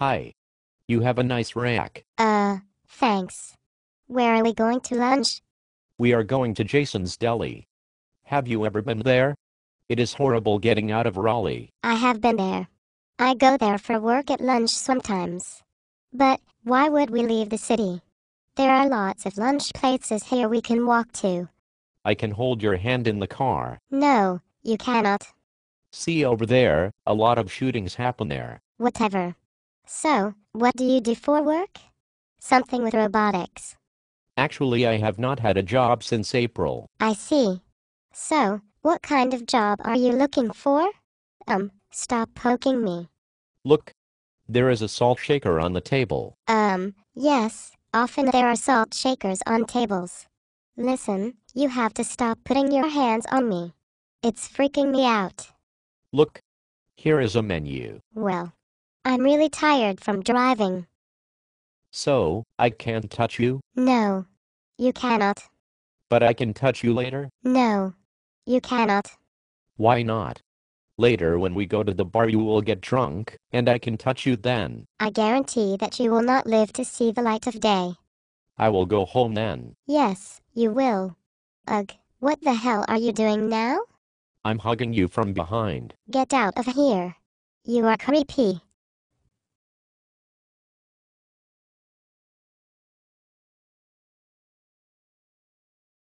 Hi. You have a nice rack. Uh, thanks. Where are we going to lunch? We are going to Jason's Deli. Have you ever been there? It is horrible getting out of Raleigh. I have been there. I go there for work at lunch sometimes. But why would we leave the city? There are lots of lunch places here we can walk to. I can hold your hand in the car. No, you cannot. See over there, a lot of shootings happen there. Whatever. So, what do you do for work? Something with robotics. Actually, I have not had a job since April. I see. So, what kind of job are you looking for? Um, stop poking me. Look. There is a salt shaker on the table. Um, yes, often there are salt shakers on tables. Listen, you have to stop putting your hands on me. It's freaking me out. Look. Here is a menu. Well, I'm really tired from driving. So, I can't touch you? No. You cannot. But I can touch you later? No. You cannot. Why not? Later when we go to the bar you will get drunk, and I can touch you then. I guarantee that you will not live to see the light of day. I will go home then. Yes, you will. Ugh, what the hell are you doing now? I'm hugging you from behind. Get out of here. You are creepy.